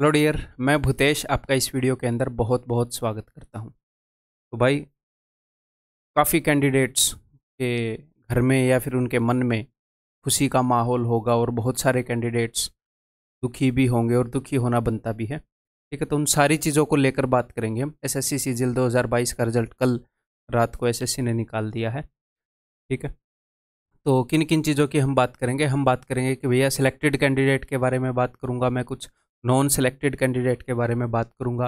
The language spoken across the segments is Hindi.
हेलो डियर मैं भूतेश आपका इस वीडियो के अंदर बहुत बहुत स्वागत करता हूं तो भाई काफ़ी कैंडिडेट्स के घर में या फिर उनके मन में खुशी का माहौल होगा और बहुत सारे कैंडिडेट्स दुखी भी होंगे और दुखी होना बनता भी है ठीक है तो उन सारी चीज़ों को लेकर बात करेंगे हम एस एस सी दो का रिजल्ट कल रात को एस ने निकाल दिया है ठीक है तो किन किन चीज़ों की हम बात करेंगे हम बात करेंगे कि भैया सिलेक्टेड कैंडिडेट के बारे में बात करूँगा मैं कुछ नॉन सेलेक्टेड कैंडिडेट के बारे में बात करूँगा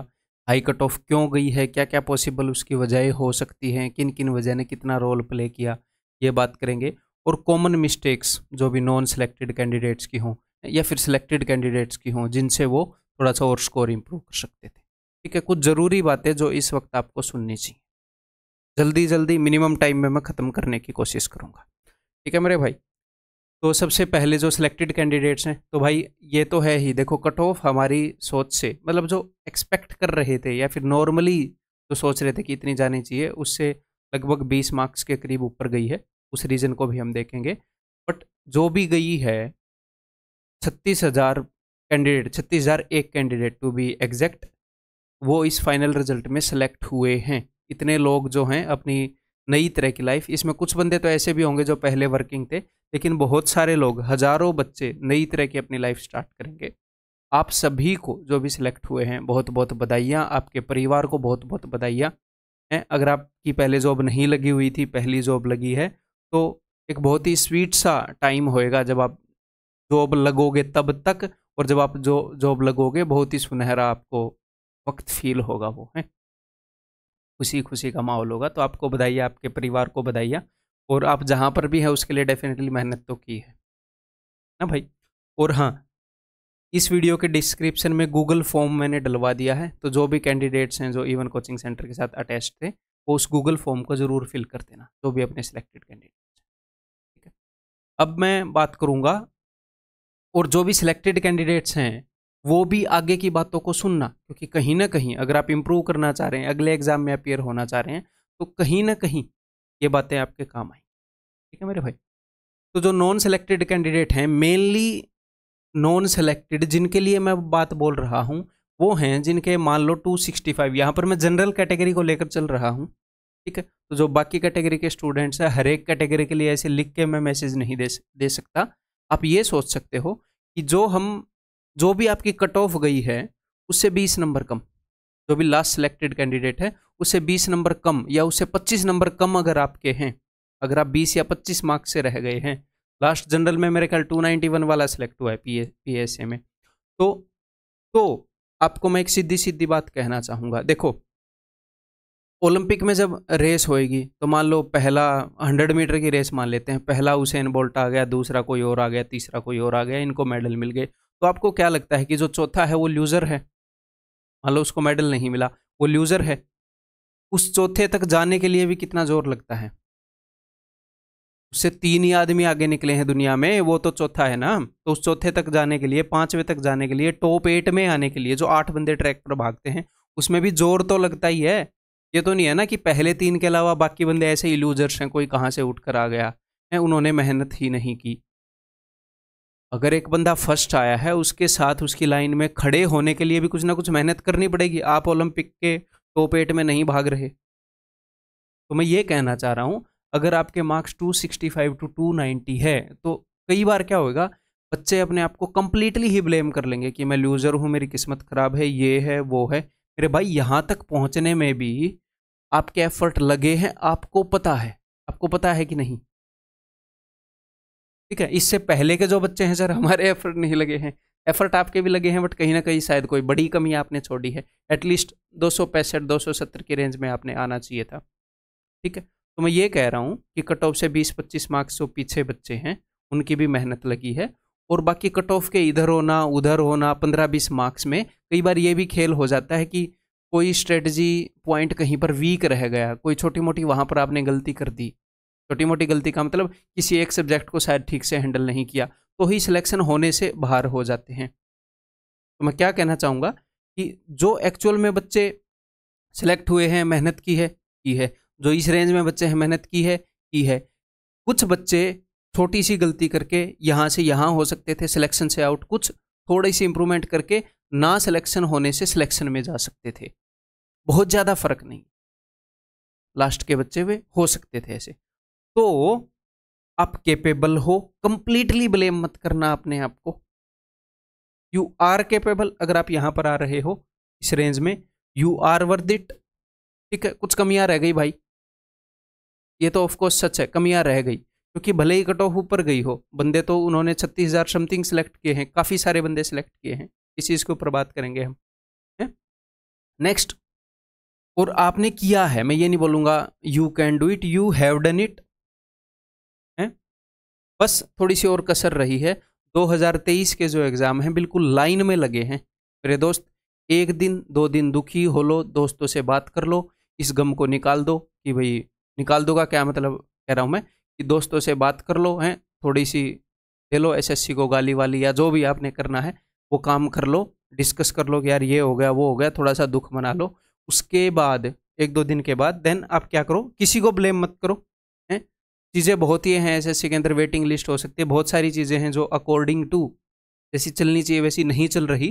हाई कट ऑफ क्यों गई है क्या क्या पॉसिबल उसकी वजह हो सकती हैं किन किन वजह ने कितना रोल प्ले किया ये बात करेंगे और कॉमन मिस्टेक्स जो भी नॉन सेलेक्टेड कैंडिडेट्स की हों या फिर सिलेक्टेड कैंडिडेट्स की हों जिनसे वो थोड़ा सा और स्कोर इम्प्रूव कर सकते थे ठीक है कुछ ज़रूरी बातें जो इस वक्त आपको सुननी चाहिए जल्दी जल्दी मिनिमम टाइम में मैं ख़त्म करने की कोशिश करूँगा ठीक है मेरे भाई तो सबसे पहले जो सिलेक्टेड कैंडिडेट्स हैं तो भाई ये तो है ही देखो कट ऑफ हमारी सोच से मतलब जो एक्सपेक्ट कर रहे थे या फिर नॉर्मली जो सोच रहे थे कि इतनी जानी चाहिए उससे लगभग बीस मार्क्स के करीब ऊपर गई है उस रीज़न को भी हम देखेंगे बट जो भी गई है छत्तीस हज़ार कैंडिडेट छत्तीस हज़ार एक कैंडिडेट टू बी एग्जैक्ट वो इस फाइनल रिजल्ट में सेलेक्ट हुए हैं इतने लोग जो हैं अपनी नई तरह की लाइफ इसमें कुछ बंदे तो ऐसे भी होंगे जो पहले वर्किंग थे लेकिन बहुत सारे लोग हज़ारों बच्चे नई तरह की अपनी लाइफ स्टार्ट करेंगे आप सभी को जो भी सिलेक्ट हुए हैं बहुत बहुत बधाइयाँ आपके परिवार को बहुत बहुत बधाइयाँ हैं अगर आपकी पहले जॉब नहीं लगी हुई थी पहली जॉब लगी है तो एक बहुत ही स्वीट सा टाइम होएगा जब आप जॉब लगोगे तब तक और जब आप जो जॉब लगोगे बहुत ही सुनहरा आपको वक्त फील होगा वो है खुशी खुशी का माहौल होगा तो आपको बधाई आपके परिवार को बधाई और आप जहाँ पर भी हैं उसके लिए डेफिनेटली मेहनत तो की है ना भाई और हाँ इस वीडियो के डिस्क्रिप्शन में गूगल फॉर्म मैंने डलवा दिया है तो जो भी कैंडिडेट्स हैं जो इवन कोचिंग सेंटर के साथ अटैच थे वो उस गूगल फॉर्म को ज़रूर फिल कर देना जो भी अपने सिलेक्टेड कैंडिडेट्स ठीक है अब मैं बात करूँगा और जो भी सिलेक्टेड कैंडिडेट्स हैं वो भी आगे की बातों को सुनना क्योंकि कहीं ना कहीं अगर आप इम्प्रूव करना चाह रहे हैं अगले एग्जाम में अपियर होना चाह रहे हैं तो कहीं ना कहीं ये बातें आपके काम आई ठीक है मेरे भाई तो जो नॉन सेलेक्टेड कैंडिडेट हैं मेनली नॉन सेलेक्टेड जिनके लिए मैं बात बोल रहा हूँ वो हैं जिनके मान लो 265 सिक्सटी फाइव यहाँ पर मैं जनरल कैटेगरी को लेकर चल रहा हूँ ठीक है तो जो बाकी कैटेगरी के स्टूडेंट्स हैं हर एक कैटेगरी के लिए ऐसे लिख के मैं मैसेज नहीं दे दे सकता आप ये सोच सकते हो कि जो हम जो भी आपकी कट ऑफ गई है उससे बीस नंबर कम जो भी लास्ट सिलेक्टेड कैंडिडेट है उससे बीस नंबर कम या उससे पच्चीस नंबर कम अगर आपके हैं अगर आप बीस या पच्चीस मार्क्स से रह गए हैं लास्ट जनरल में मेरे ख्याल टू नाइनटी वन वाला सिलेक्ट हुआ है पी पी एस ए में तो तो आपको मैं एक सीधी सीधी बात कहना चाहूँगा देखो ओलंपिक में जब रेस होएगी तो मान लो पहला हंड्रेड मीटर की रेस मान लेते हैं पहला उसे बोल्ट आ गया दूसरा कोई और आ गया तीसरा कोई और आ गया इनको मेडल मिल गए तो आपको क्या लगता है कि जो चौथा है वो लूज़र है मान लो उसको मेडल नहीं मिला वो लूज़र है उस चौथे तक जाने के लिए भी कितना जोर लगता है उससे तीन ही आदमी आगे निकले हैं दुनिया में वो तो चौथा है ना तो उस चौथे तक जाने के लिए पांचवें तक जाने के लिए टॉप एट में आने के लिए जो आठ बंदे ट्रैक पर भागते हैं उसमें भी जोर तो लगता ही है ये तो नहीं है ना कि पहले तीन के अलावा बाकी बंदे ऐसे ही लूजर्स हैं कोई कहाँ से उठ कर आ गया है उन्होंने मेहनत ही नहीं की अगर एक बंदा फर्स्ट आया है उसके साथ उसकी लाइन में खड़े होने के लिए भी कुछ ना कुछ मेहनत करनी पड़ेगी आप ओलंपिक के टॉप तो एट में नहीं भाग रहे तो मैं ये कहना चाह रहा हूँ अगर आपके मार्क्स 265 टू 290 है तो कई बार क्या होगा बच्चे अपने आप को कम्प्लीटली ही ब्लेम कर लेंगे कि मैं लूज़र हूँ मेरी किस्मत ख़राब है ये है वो है मेरे भाई यहाँ तक पहुँचने में भी आपके एफर्ट लगे हैं आपको पता है आपको पता है कि नहीं ठीक है इससे पहले के जो बच्चे हैं सर हमारे एफर्ट नहीं लगे हैं एफर्ट आपके भी लगे हैं बट कहीं ना कहीं शायद कोई बड़ी कमी आपने छोड़ी है एटलीस्ट दो सौ पैंसठ दो सौ सत्तर की रेंज में आपने आना चाहिए था ठीक है तो मैं ये कह रहा हूँ कि कट ऑफ से बीस पच्चीस मार्क्स जो पीछे बच्चे हैं उनकी भी मेहनत लगी है और बाकी कट ऑफ के इधर होना उधर होना पंद्रह बीस मार्क्स में कई बार ये भी खेल हो जाता है कि कोई स्ट्रेटजी पॉइंट कहीं पर वीक रह गया कोई छोटी मोटी वहाँ पर आपने गलती कर दी छोटी मोटी गलती का मतलब किसी एक सब्जेक्ट को शायद ठीक से हैंडल नहीं किया तो ही सिलेक्शन होने से बाहर हो जाते हैं तो मैं क्या कहना चाहूँगा कि जो एक्चुअल में बच्चे सिलेक्ट हुए हैं मेहनत की है की है जो इस रेंज में बच्चे हैं मेहनत की है की है कुछ बच्चे छोटी सी गलती करके यहाँ से यहाँ हो सकते थे सिलेक्शन से आउट कुछ थोड़ी सी इम्प्रूवमेंट करके ना सिलेक्शन होने से सिलेक्शन में जा सकते थे बहुत ज़्यादा फर्क नहीं लास्ट के बच्चे वे हो सकते थे ऐसे तो आप केपेबल हो कंप्लीटली ब्लेम मत करना अपने आप को यू आर केपेबल अगर आप यहां पर आ रहे हो इस रेंज में यू आर वर्थ इट ठीक है कुछ कमियां रह गई भाई ये तो ऑफकोर्स सच है कमियां रह गई क्योंकि भले ही कट ऑफ ऊपर गई हो बंदे तो उन्होंने छत्तीस हज़ार समथिंग सेलेक्ट किए हैं काफ़ी सारे बंदे सेलेक्ट किए हैं इस चीज़ के ऊपर बात करेंगे हम नेक्स्ट और आपने किया है मैं ये नहीं बोलूंगा you can do it you have done it बस थोड़ी सी और कसर रही है 2023 के जो एग्ज़ाम हैं बिल्कुल लाइन में लगे हैं मेरे दोस्त एक दिन दो दिन दुखी हो लो दोस्तों से बात कर लो इस गम को निकाल दो कि भाई निकाल दोगा क्या मतलब कह रहा हूँ मैं कि दोस्तों से बात कर लो हैं थोड़ी सी दे लो एस को गाली वाली या जो भी आपने करना है वो काम कर लो डिस्कस कर लो कि यार ये हो गया वो हो गया थोड़ा सा दुख मना लो उसके बाद एक दो दिन के बाद देन आप क्या करो किसी को ब्लेम मत करो चीज़ें बहुत ही हैं एस के अंदर वेटिंग लिस्ट हो सकती है बहुत सारी चीज़ें हैं जो अकॉर्डिंग टू जैसी चलनी चाहिए वैसी नहीं चल रही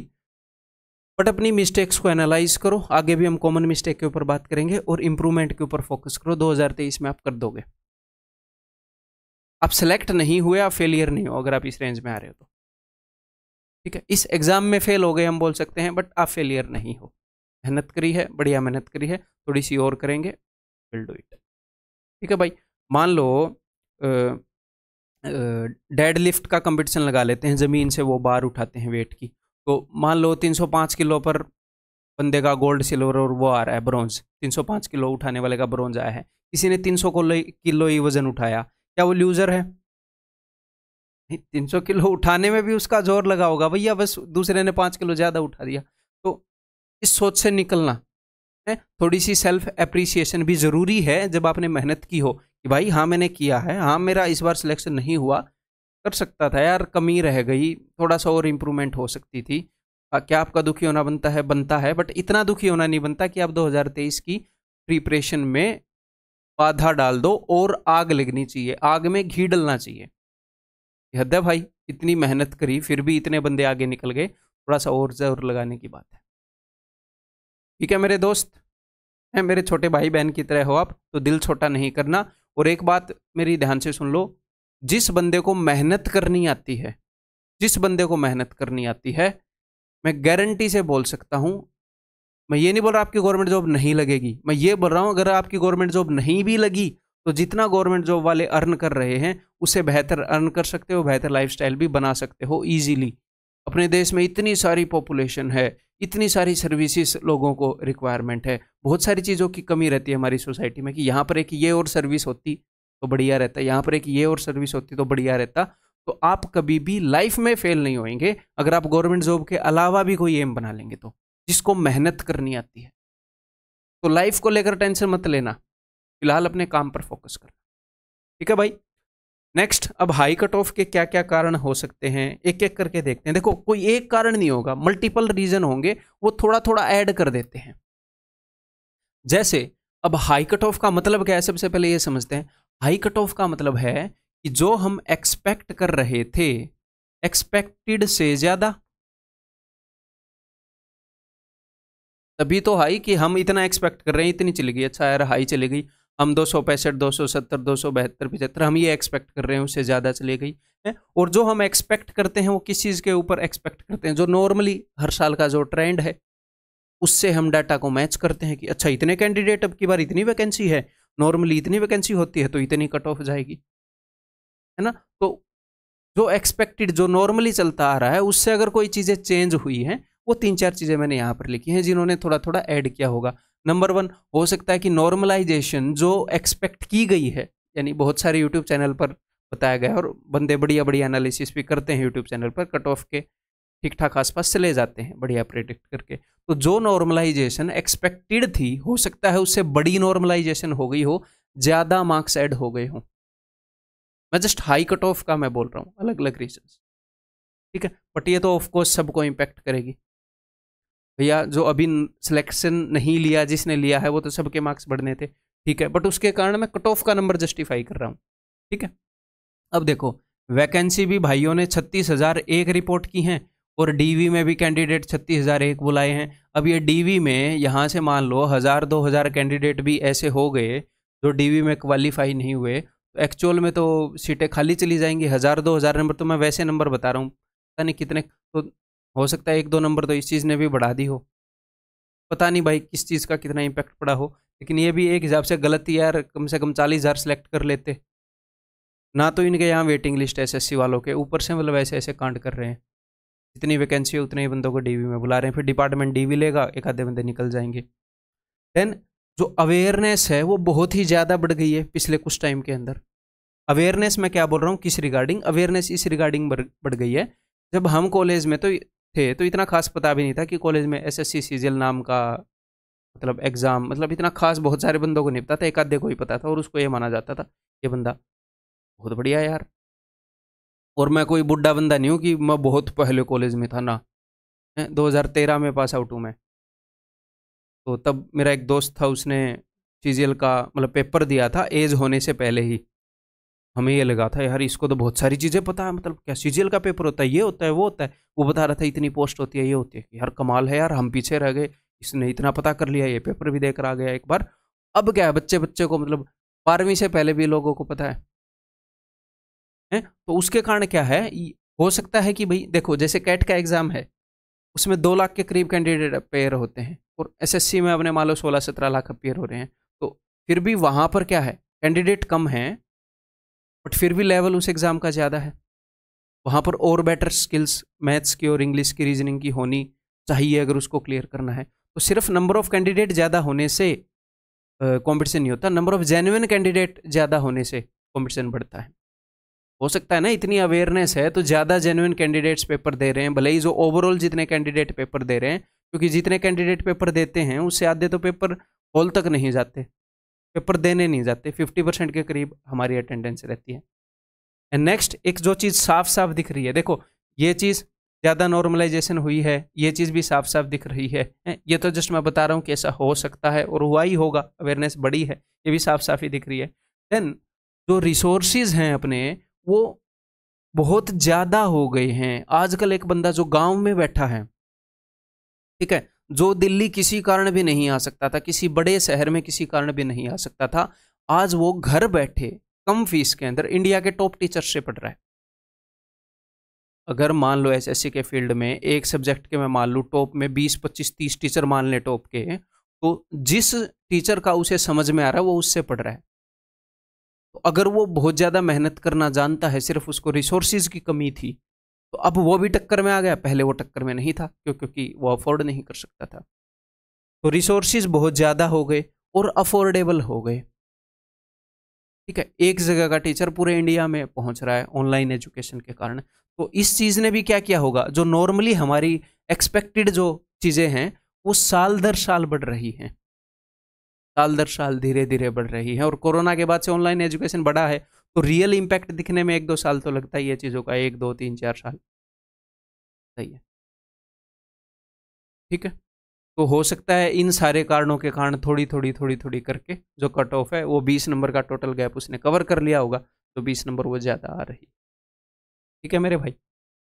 बट अपनी मिस्टेक्स को एनालाइज करो आगे भी हम कॉमन मिस्टेक के ऊपर बात करेंगे और इम्प्रूवमेंट के ऊपर फोकस करो दो में आप कर दोगे आप सेलेक्ट नहीं हुए आप फेलियर नहीं हो अगर आप इस रेंज में आ रहे हो तो ठीक है इस एग्ज़ाम में फेल हो गए हम बोल सकते हैं बट आप फेलियर नहीं हो मेहनत करी है बढ़िया मेहनत करी है थोड़ी सी और करेंगे विल डू इट ठीक है भाई मान लो डेड लिफ्ट का कंपटीशन लगा लेते हैं ज़मीन से वो बार उठाते हैं वेट की तो मान लो 305 किलो पर बंदे का गोल्ड सिल्वर और वो आ रहा है ब्रॉन्ज 305 किलो उठाने वाले का ब्रॉन्ज आया है किसी ने 300 किलो ही वजन उठाया क्या वो लूज़र है तीन सौ किलो उठाने में भी उसका जोर लगा होगा भैया बस दूसरे ने पाँच किलो ज़्यादा उठा दिया तो इस सोच से निकलना थोड़ी सी सेल्फ अप्रिसिएशन भी ज़रूरी है जब आपने मेहनत की हो कि भाई हाँ मैंने किया है हाँ मेरा इस बार सिलेक्शन नहीं हुआ कर सकता था यार कमी रह गई थोड़ा सा और इम्प्रूवमेंट हो सकती थी क्या आपका दुखी होना बनता है बनता है बट इतना दुखी होना नहीं बनता कि आप 2023 की प्रिपरेशन में बाधा डाल दो और आग लगनी चाहिए आग में घी डलना चाहिए हद भाई इतनी मेहनत करी फिर भी इतने बंदे आगे निकल गए थोड़ा सा और जोर लगाने की बात है ठीक है मेरे दोस्त है मेरे छोटे भाई बहन की तरह हो आप तो दिल छोटा नहीं करना और एक बात मेरी ध्यान से सुन लो जिस बंदे को मेहनत करनी आती है जिस बंदे को मेहनत करनी आती है मैं गारंटी से बोल सकता हूँ मैं ये नहीं बोल रहा आपकी गवर्नमेंट जॉब नहीं लगेगी मैं ये बोल रहा हूँ अगर आपकी गवर्नमेंट जॉब नहीं भी लगी तो जितना गवर्नमेंट जॉब वाले अर्न कर रहे हैं उसे बेहतर अर्न कर सकते हो बेहतर लाइफस्टाइल भी बना सकते हो इजीली अपने देश में इतनी सारी पॉपुलेशन है इतनी सारी सर्विसेज लोगों को रिक्वायरमेंट है बहुत सारी चीज़ों की कमी रहती है हमारी सोसाइटी में कि यहाँ पर एक ये और सर्विस होती तो बढ़िया रहता यहाँ पर एक ये और सर्विस होती तो बढ़िया रहता तो आप कभी भी लाइफ में फेल नहीं होंगे अगर आप गवर्नमेंट जॉब के अलावा भी कोई एम बना लेंगे तो जिसको मेहनत करनी आती है तो लाइफ को लेकर टेंशन मत लेना फिलहाल अपने काम पर फोकस करना ठीक है भाई नेक्स्ट अब हाई कट ऑफ के क्या क्या कारण हो सकते हैं एक एक करके देखते हैं देखो कोई एक कारण नहीं होगा मल्टीपल रीजन होंगे वो थोड़ा थोड़ा ऐड कर देते हैं जैसे अब हाई कट ऑफ का मतलब क्या है सबसे पहले ये समझते हैं हाई कट ऑफ का मतलब है कि जो हम एक्सपेक्ट कर रहे थे एक्सपेक्टेड से ज्यादा तभी तो हाई कि हम इतना एक्सपेक्ट कर रहे हैं इतनी चली गई अच्छा यार हाई चली गई हम दो सौ पैंसठ दो सौ सत्तर दो सौ बहत्तर पचहत्तर हम ये एक्सपेक्ट कर रहे हैं उससे ज़्यादा चले गई है और जो हम एक्सपेक्ट करते हैं वो किस चीज़ के ऊपर एक्सपेक्ट करते हैं जो नॉर्मली हर साल का जो ट्रेंड है उससे हम डाटा को मैच करते हैं कि अच्छा इतने कैंडिडेट अब की बार इतनी वैकेंसी है नॉर्मली इतनी वैकेंसी होती है तो इतनी कट ऑफ जाएगी है ना तो जो एक्सपेक्टेड जो नॉर्मली चलता आ रहा है उससे अगर कोई चीज़ें चेंज हुई हैं वो तीन चार चीज़ें मैंने यहाँ पर लिखी हैं जिन्होंने थोड़ा थोड़ा ऐड किया होगा नंबर वन हो सकता है कि नॉर्मलाइजेशन जो एक्सपेक्ट की गई है यानी बहुत सारे यूट्यूब चैनल पर बताया गया और बंदे बढ़िया बढ़िया एनालिसिस भी करते हैं यूट्यूब चैनल पर कट ऑफ के ठीक ठाक आसपास चले जाते हैं बढ़िया प्रेडिक्ट करके तो जो नॉर्मलाइजेशन एक्सपेक्टेड थी हो सकता है उससे बड़ी नॉर्मलाइजेशन हो गई हो ज़्यादा मार्क्स ऐड हो गए हों मैं जस्ट हाई कट ऑफ का मैं बोल रहा हूँ अलग अलग रीजन ठीक है बट ये तो ऑफकोर्स सबको इम्पैक्ट करेगी भैया जो अभी सिलेक्शन नहीं लिया जिसने लिया है वो तो सबके मार्क्स बढ़ने थे ठीक है बट उसके कारण मैं कट ऑफ का नंबर जस्टिफाई कर रहा हूँ ठीक है अब देखो वैकेंसी भी भाइयों ने छत्तीस हज़ार एक रिपोर्ट की हैं और डीवी में भी कैंडिडेट छत्तीस हज़ार एक बुलाए हैं अब ये डीवी में यहाँ से मान लो हज़ार दो हज़ार कैंडिडेट भी ऐसे हो गए जो डीवी में क्वालिफाई नहीं हुए तो एक्चुअल में तो सीटें खाली चली जाएंगी हज़ार दो हज़ार नंबर तो मैं वैसे नंबर बता रहा हूँ पता नहीं कितने तो हो सकता है एक दो नंबर तो इस चीज़ ने भी बढ़ा दी हो पता नहीं भाई किस चीज़ का कितना इम्पैक्ट पड़ा हो लेकिन ये भी एक हिसाब से गलत ही यार कम से कम चालीस हज़ार सेलेक्ट कर लेते ना तो इनके यहाँ वेटिंग लिस्ट एसएससी वालों के ऊपर से मतलब ऐसे ऐसे कांड कर रहे हैं जितनी वैकेंसी है उतने ही बंदों को डीवी में बुला रहे हैं फिर डिपार्टमेंट डीवी लेगा एक आधे बंदे निकल जाएंगे देन जो अवेयरनेस है वो बहुत ही ज़्यादा बढ़ गई है पिछले कुछ टाइम के अंदर अवेयरनेस मैं क्या बोल रहा हूँ किस रिगार्डिंग अवेयरनेस इस रिगार्डिंग बढ़ गई है जब हम कॉलेज में तो थे तो इतना खास पता भी नहीं था कि कॉलेज में एस सीजीएल नाम का मतलब एग्ज़ाम मतलब इतना खास बहुत सारे बंदों को नहीं पता था एक आधे को ही पता था और उसको ये माना जाता था ये बंदा बहुत बढ़िया यार और मैं कोई बुढ़ा बंदा नहीं हूँ कि मैं बहुत पहले कॉलेज में था ना दो में पास आउट हूँ मैं तो तब मेरा एक दोस्त था उसने सी का मतलब पेपर दिया था एज होने से पहले ही हमें ये लगा था यार इसको तो बहुत सारी चीज़ें पता है मतलब क्या सीजीएल का पेपर होता है ये होता है वो होता है वो बता रहा था इतनी पोस्ट होती है ये होती है यार कमाल है यार हम पीछे रह गए इसने इतना पता कर लिया ये पेपर भी देकर आ गया एक बार अब क्या है बच्चे बच्चे को मतलब बारहवीं से पहले भी लोगों को पता है हैं तो उसके कारण क्या है हो सकता है कि भाई देखो जैसे कैट का एग्ज़ाम है उसमें दो लाख के करीब कैंडिडेट अपेयर होते हैं और एसएससी में अपने मान लो सोलह सत्रह लाख अपेयर हो रहे हैं तो फिर भी वहाँ पर क्या है कैंडिडेट कम हैं बट फिर भी लेवल उस एग्ज़ाम का ज़्यादा है वहाँ पर और बेटर स्किल्स मैथ्स की और इंग्लिश की रीजनिंग की होनी चाहिए अगर उसको क्लियर करना है तो सिर्फ नंबर ऑफ़ कैंडिडेट ज़्यादा होने से कॉम्पिटिशन नहीं होता नंबर ऑफ़ जेन्युन कैंडिडेट ज़्यादा होने से कॉम्पिटिशन बढ़ता है हो सकता है ना इतनी अवेयरनेस है तो ज़्यादा जेनुअन कैंडिडेट्स पेपर दे रहे हैं भले ही जो ओवरऑल जितने कैंडिडेट पेपर दे रहे हैं क्योंकि जितने कैंडिडेट पेपर देते हैं उससे आधे तो पेपर हॉल तक नहीं जाते पेपर देने नहीं जाते फिफ्टी परसेंट के करीब हमारी अटेंडेंस रहती है एंड नेक्स्ट एक जो चीज़ साफ साफ दिख रही है देखो ये चीज़ ज़्यादा नॉर्मलाइजेशन हुई है ये चीज़ भी साफ साफ दिख रही है ये तो जस्ट मैं बता रहा हूँ कि ऐसा हो सकता है और हुआ ही होगा अवेयरनेस बड़ी है ये भी साफ साफ ही दिख रही है देन जो रिसोर्सेज हैं अपने वो बहुत ज़्यादा हो गए हैं आजकल एक बंदा जो गांव में बैठा है ठीक है जो दिल्ली किसी कारण भी नहीं आ सकता था किसी बड़े शहर में किसी कारण भी नहीं आ सकता था आज वो घर बैठे कम फीस के अंदर इंडिया के टॉप टीचर से पढ़ रहा है अगर मान लो एस के फील्ड में एक सब्जेक्ट के मैं मान लूँ टॉप में बीस पच्चीस तीस टीचर मान लें टॉप के तो जिस टीचर का उसे समझ में आ रहा है वो उससे पढ़ रहा है तो अगर वो बहुत ज़्यादा मेहनत करना जानता है सिर्फ उसको रिसोर्सेज की कमी थी तो अब वो भी टक्कर में आ गया पहले वो टक्कर में नहीं था क्यों क्योंकि वो अफोर्ड नहीं कर सकता था तो रिसोर्सेज बहुत ज़्यादा हो गए और अफोर्डेबल हो गए ठीक है एक जगह का टीचर पूरे इंडिया में पहुंच रहा है ऑनलाइन एजुकेशन के कारण तो इस चीज़ ने भी क्या किया होगा जो नॉर्मली हमारी एक्सपेक्टेड जो चीज़ें हैं वो साल दर साल बढ़ रही हैं साल दर साल धीरे धीरे बढ़ रही है और कोरोना के बाद से ऑनलाइन एजुकेशन बढ़ा है तो रियल इम्पैक्ट दिखने में एक दो साल तो लगता ही है चीज़ों का एक दो तीन चार साल सही है ठीक है तो हो सकता है इन सारे कारणों के कारण थोड़ी थोड़ी थोड़ी थोड़ी करके जो कट ऑफ है वो बीस नंबर का टोटल गैप उसने कवर कर लिया होगा तो बीस नंबर वो ज़्यादा आ रही ठीक है मेरे भाई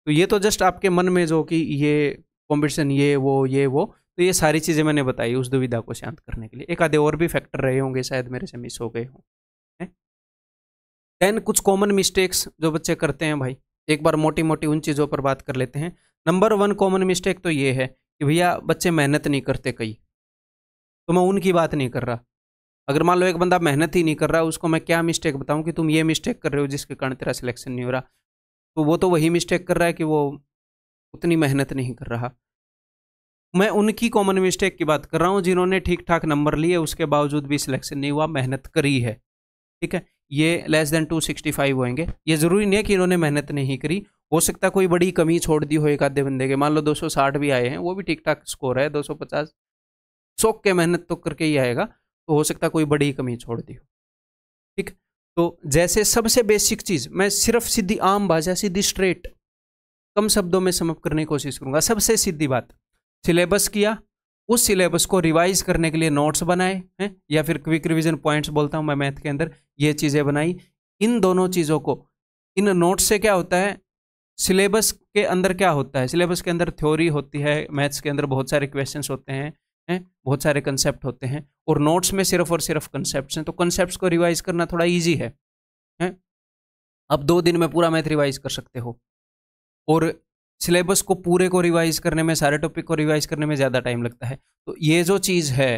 तो ये तो जस्ट आपके मन में जो कि ये कॉम्पिटिशन ये वो ये वो तो ये सारी चीज़ें मैंने बताई उस दुविधा को शांत करने के लिए एक आधे और भी फैक्टर रहे होंगे शायद मेरे से मिस हो गए हों टेन कुछ कॉमन मिस्टेक्स जो बच्चे करते हैं भाई एक बार मोटी मोटी उन चीज़ों पर बात कर लेते हैं नंबर वन कॉमन मिस्टेक तो ये है कि भैया बच्चे मेहनत नहीं करते कई तो मैं उनकी बात नहीं कर रहा अगर मान लो एक बंदा मेहनत ही नहीं कर रहा उसको मैं क्या मिस्टेक बताऊं कि तुम ये मिस्टेक कर रहे हो जिसके कारण तेरा सिलेक्शन नहीं हो रहा तो वो तो वही मिस्टेक कर रहा है कि वो उतनी मेहनत नहीं कर रहा मैं उनकी कॉमन मिस्टेक की बात कर रहा हूँ जिन्होंने ठीक ठाक नंबर लिए उसके बावजूद भी सिलेक्शन नहीं हुआ मेहनत करी है ठीक है ये लेस देन 265 होएंगे ये ज़रूरी नहीं है कि इन्होंने मेहनत नहीं करी हो सकता कोई बड़ी कमी छोड़ दी हो एक आधे बंदे के मान लो 260 भी आए हैं वो भी ठीक ठाक स्कोर है 250 सौ पचास के मेहनत तो करके ही आएगा तो हो सकता कोई बड़ी कमी छोड़ दी हो ठीक तो जैसे सबसे बेसिक चीज़ मैं सिर्फ सीधी आम भाषा सीधी स्ट्रेट कम शब्दों में समप करने की कोशिश करूँगा सबसे सीधी बात सिलेबस किया उस सिलेबस को रिवाइज करने के लिए नोट्स बनाए हैं या फिर क्विक रिविजन पॉइंट्स बोलता हूँ मैं मैथ के अंदर ये चीज़ें बनाई इन दोनों चीज़ों को इन नोट्स से क्या होता है सिलेबस के अंदर क्या होता है सिलेबस के अंदर थ्योरी होती है मैथ्स के अंदर बहुत सारे क्वेश्चंस होते हैं हैं बहुत सारे कंसेप्ट होते हैं और नोट्स में सिर्फ और सिर्फ कंसेप्ट हैं तो कंसेप्ट को रिवाइज करना थोड़ा ईजी है है? अब दो दिन में पूरा मैथ रिवाइज कर सकते हो और सिलेबस को पूरे को रिवाइज करने में सारे टॉपिक को रिवाइज करने में ज़्यादा टाइम लगता है तो ये जो चीज़ है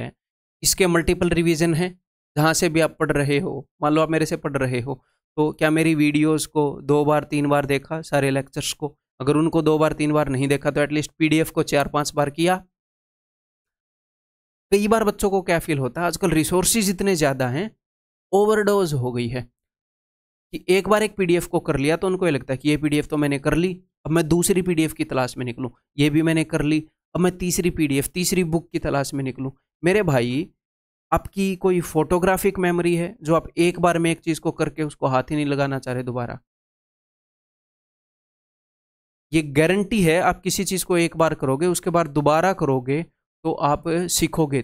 इसके मल्टीपल रिविजन है जहाँ से भी आप पढ़ रहे हो मान लो आप मेरे से पढ़ रहे हो तो क्या मेरी वीडियोस को दो बार तीन बार देखा सारे लेक्चर्स को अगर उनको दो बार तीन बार नहीं देखा तो एटलीस्ट पीडीएफ को चार पांच बार किया कई बार बच्चों को क्या फील होता है आजकल रिसोर्सेज इतने ज़्यादा हैं ओवरडोज हो गई है कि एक बार एक पीडीएफ को कर लिया तो उनको ये लगता है कि ये पीडीएफ तो मैंने कर ली अब मैं दूसरी पीडीएफ की तलाश में निकलूँ ये भी मैंने कर ली अब मैं तीसरी पीडीएफ तीसरी बुक की तलाश में निकलूँ मेरे भाई आपकी कोई फोटोग्राफिक मेमोरी है जो आप एक बार में एक चीज़ को करके उसको हाथ ही नहीं लगाना चाह रहे दोबारा ये गारंटी है आप किसी चीज़ को एक बार करोगे उसके बाद दोबारा करोगे तो आप सीखोगे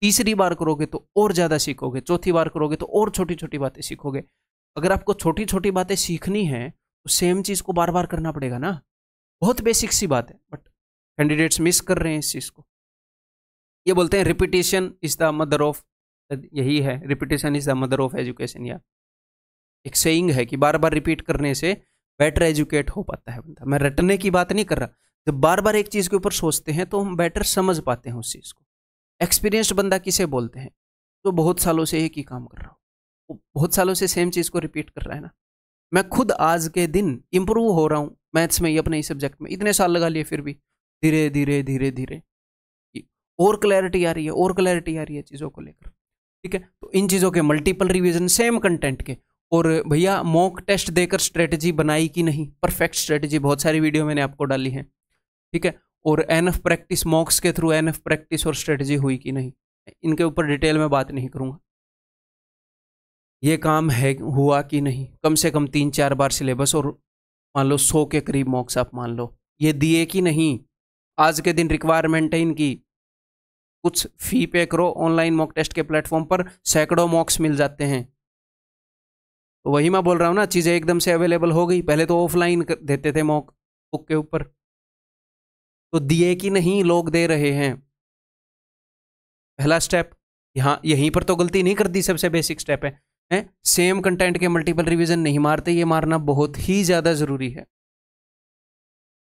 तीसरी बार करोगे तो और ज़्यादा सीखोगे चौथी बार करोगे तो और छोटी छोटी बातें सीखोगे अगर आपको छोटी छोटी बातें सीखनी है तो सेम चीज़ को बार बार करना पड़ेगा ना बहुत बेसिक सी बात है बट कैंडिडेट्स मिस कर रहे हैं इस चीज़ को ये बोलते हैं repetition is the mother of यही है repetition is the mother of education या एक सेइंग है कि बार बार रिपीट करने से बेटर एजुकेट हो पाता है बंदा मैं रटने की बात नहीं कर रहा जब बार बार एक चीज़ के ऊपर सोचते हैं तो हम बेटर समझ पाते हैं उस चीज़ को एक्सपीरियंस्ड बंदा किसे बोलते हैं तो बहुत सालों से एक ही काम कर रहा हो बहुत सालों से सेम चीज़ को रिपीट कर रहा है ना मैं खुद आज के दिन इम्प्रूव हो रहा हूँ मैथ्स में या अपने ही सब्जेक्ट में इतने साल लगा लिए फिर भी धीरे धीरे धीरे धीरे और क्लैरिटी आ रही है और क्लैरिटी आ रही है चीज़ों को लेकर ठीक है तो इन चीज़ों के मल्टीपल रिविजन सेम कंटेंट के और भैया मॉक टेस्ट देकर स्ट्रेटजी बनाई कि नहीं परफेक्ट स्ट्रेटजी बहुत सारी वीडियो मैंने आपको डाली है ठीक है और एन एफ प्रैक्टिस मॉक्स के थ्रू एन एफ प्रैक्टिस और स्ट्रेटजी हुई कि नहीं इनके ऊपर डिटेल में बात नहीं करूँगा ये काम है हुआ कि नहीं कम से कम तीन चार बार सिलेबस और मान लो सौ के करीब मॉक्स आप मान लो ये दिए कि नहीं आज के दिन रिक्वायरमेंट है इनकी कुछ फी पे करो ऑनलाइन मॉक टेस्ट के प्लेटफॉर्म पर सैकड़ों मॉक्स मिल जाते हैं तो वही मैं बोल रहा हूँ ना चीज़ें एकदम से अवेलेबल हो गई पहले तो ऑफलाइन देते थे मॉक बुक के ऊपर तो दिए कि नहीं लोग दे रहे हैं पहला स्टेप यहाँ यहीं पर तो गलती नहीं कर दी सबसे बेसिक स्टेप है हैं सेम कंटेंट के मल्टीपल रिवीजन नहीं मारते ये मारना बहुत ही ज़्यादा ज़रूरी है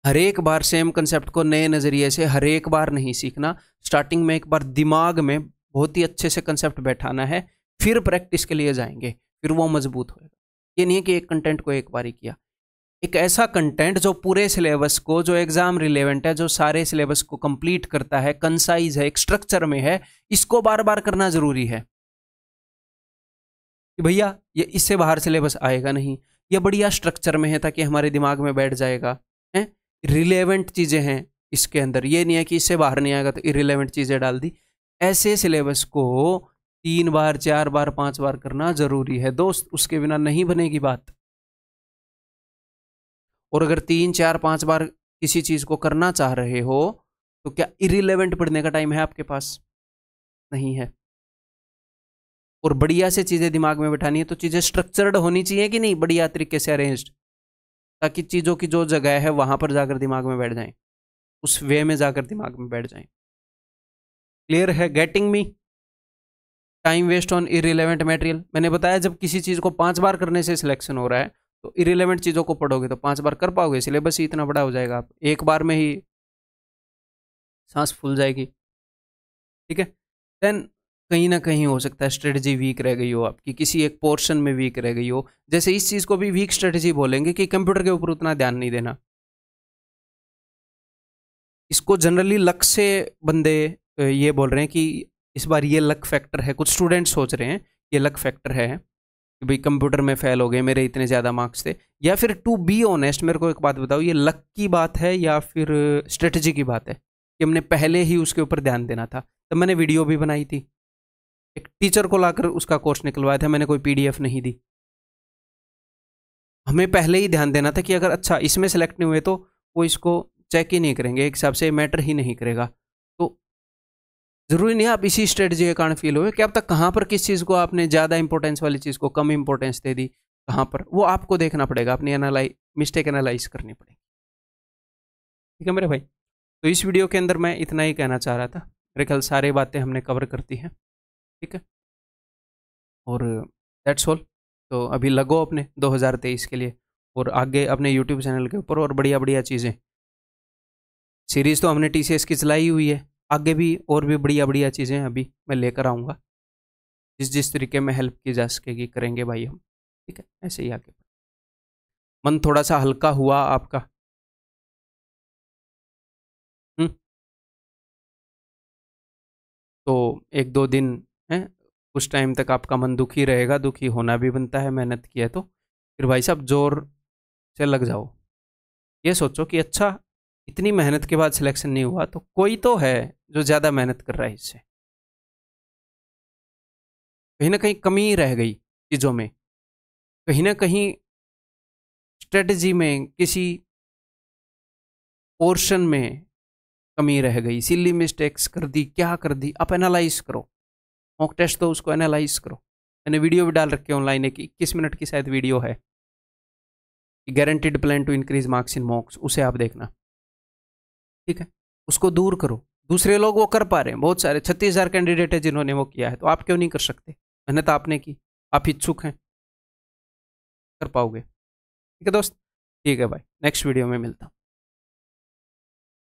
हर एक बार सेम कंसेप्ट को नए नज़रिए से हर एक बार नहीं सीखना स्टार्टिंग में एक बार दिमाग में बहुत ही अच्छे से कंसेप्ट बैठाना है फिर प्रैक्टिस के लिए जाएंगे फिर वो मजबूत होएगा ये नहीं है कि एक कंटेंट को एक बार ही किया एक ऐसा कंटेंट जो पूरे सिलेबस को जो एग्ज़ाम रिलेवेंट है जो सारे सिलेबस को कंप्लीट करता है कंसाइज है एक स्ट्रक्चर में है इसको बार बार करना ज़रूरी है कि भैया ये इससे बाहर सिलेबस आएगा नहीं ये बढ़िया स्ट्रक्चर में है ताकि हमारे दिमाग में बैठ जाएगा हैं रिलेवेंट चीज़ें हैं इसके अंदर ये नहीं है कि इससे बाहर नहीं आएगा तो इरिलेवेंट चीज़ें डाल दी ऐसे सिलेबस को तीन बार चार बार पांच बार करना ज़रूरी है दोस्त उसके बिना नहीं बनेगी बात और अगर तीन चार पांच बार किसी चीज़ को करना चाह रहे हो तो क्या इरिलेवेंट पढ़ने का टाइम है आपके पास नहीं है और बढ़िया से चीज़ें दिमाग में बैठानी है तो चीज़ें स्ट्रक्चर्ड होनी चाहिए कि नहीं बढ़िया तरीके से अरेंज्ड ताकि चीज़ों की जो जगह है वहाँ पर जाकर दिमाग में बैठ जाएं उस वे में जाकर दिमाग में बैठ जाएं क्लियर है getting me time waste on irrelevant material मैंने बताया जब किसी चीज़ को पाँच बार करने से सिलेक्शन हो रहा है तो इरेलीवेंट चीज़ों को पढ़ोगे तो पाँच बार कर पाओगे सिलेबस ही इतना बड़ा हो जाएगा आप एक बार में ही सांस फूल जाएगी ठीक है देन कहीं ना कहीं हो सकता है स्ट्रेटजी वीक रह गई हो आपकी किसी एक पोर्शन में वीक रह गई हो जैसे इस चीज़ को भी वीक स्ट्रेटजी बोलेंगे कि कंप्यूटर के ऊपर उतना ध्यान नहीं देना इसको जनरली लक से बंदे ये बोल रहे हैं कि इस बार ये लक फैक्टर है कुछ स्टूडेंट्स सोच रहे हैं ये लक फैक्टर है कि भाई कंप्यूटर में फेल हो गए मेरे इतने ज़्यादा मार्क्स थे या फिर टू बी ऑनेस्ट मेरे को एक बात बताओ ये लक की बात है या फिर स्ट्रेटजी की बात है कि हमने पहले ही उसके ऊपर ध्यान देना था तब तो मैंने वीडियो भी बनाई थी एक टीचर को लाकर उसका कोर्स निकलवाया था मैंने कोई पीडीएफ नहीं दी हमें पहले ही ध्यान देना था कि अगर अच्छा इसमें सेलेक्ट नहीं हुए तो वो इसको चेक ही नहीं करेंगे एक हिसाब से मैटर ही नहीं करेगा तो ज़रूरी नहीं आप इसी स्ट्रेटजी के कारण फील हुए कि अब तक कहाँ पर किस चीज़ को आपने ज़्यादा इंपॉर्टेंस वाली चीज़ को कम इंपॉर्टेंस दे दी कहाँ पर वो आपको देखना पड़ेगा अपनी एनालाइज मिस्टेक एनालाइज करनी पड़ेगी ठीक है मेरे भाई तो इस वीडियो के अंदर मैं इतना ही कहना चाह रहा था मेरे ख्याल सारी बातें हमने कवर करती हैं ठीक है और दैट्स ऑल तो अभी लगो अपने 2023 के लिए और आगे अपने यूट्यूब चैनल के ऊपर और बढ़िया बढ़िया चीज़ें सीरीज़ तो हमने टी की चलाई हुई है आगे भी और भी बढ़िया बढ़िया चीज़ें अभी मैं लेकर आऊँगा जिस जिस तरीके में हेल्प की जा सकेगी करेंगे भाई हम ठीक है ऐसे ही आगे मन थोड़ा सा हल्का हुआ आपका हुँ? हम्म। तो एक दो दिन उस टाइम तक आपका मन दुखी रहेगा दुखी होना भी बनता है मेहनत की है तो फिर भाई साहब जोर से लग जाओ ये सोचो कि अच्छा इतनी मेहनत के बाद सिलेक्शन नहीं हुआ तो कोई तो है जो ज़्यादा मेहनत कर रहा है इससे कहीं ना कहीं कमी रह गई चीज़ों में कहीं ना कहीं स्ट्रेटजी में किसी पोर्शन में कमी रह गई सिली मिस्टेक्स कर दी क्या कर दी आप एनालाइज करो मॉक टेस्ट दो उसको एनालाइज करो मैंने वीडियो भी डाल रखी है ऑनलाइन एक इक्कीस मिनट की शायद वीडियो है guaranteed plan to increase marks in mocks उसे आप देखना ठीक है उसको दूर करो दूसरे लोग वो कर पा रहे हैं बहुत सारे छत्तीस हज़ार कैंडिडेट है जिन्होंने वो किया है तो आप क्यों नहीं कर सकते मेहनत आपने की आप इच्छुक हैं कर पाओगे ठीक है दोस्त ठीक है भाई नेक्स्ट वीडियो में मिलता हूँ